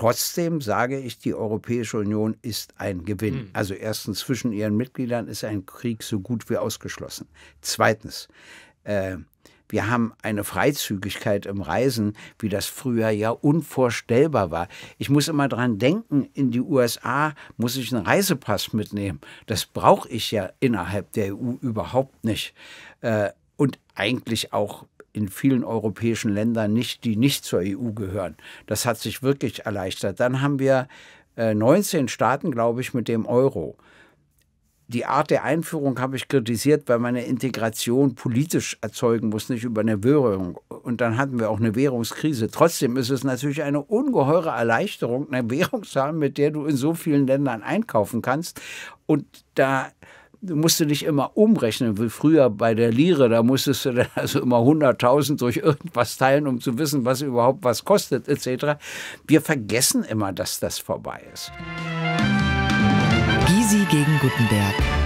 Trotzdem sage ich, die Europäische Union ist ein Gewinn. Mhm. Also erstens, zwischen ihren Mitgliedern ist ein Krieg so gut wie ausgeschlossen. Zweitens, äh, wir haben eine Freizügigkeit im Reisen, wie das früher ja unvorstellbar war. Ich muss immer dran denken, in die USA muss ich einen Reisepass mitnehmen. Das brauche ich ja innerhalb der EU überhaupt nicht. Äh, und eigentlich auch in vielen europäischen Ländern nicht, die nicht zur EU gehören. Das hat sich wirklich erleichtert. Dann haben wir 19 äh, Staaten, glaube ich, mit dem Euro. Die Art der Einführung habe ich kritisiert, weil man eine Integration politisch erzeugen muss, nicht über eine Währung. Und dann hatten wir auch eine Währungskrise. Trotzdem ist es natürlich eine ungeheure Erleichterung, eine Währung zu haben, mit der du in so vielen Ländern einkaufen kannst. Und da du musst du dich immer umrechnen. Wie früher bei der Lire, da musstest du dann also immer 100.000 durch irgendwas teilen, um zu wissen, was überhaupt was kostet, etc. Wir vergessen immer, dass das vorbei ist. Gysi gegen Gutenberg.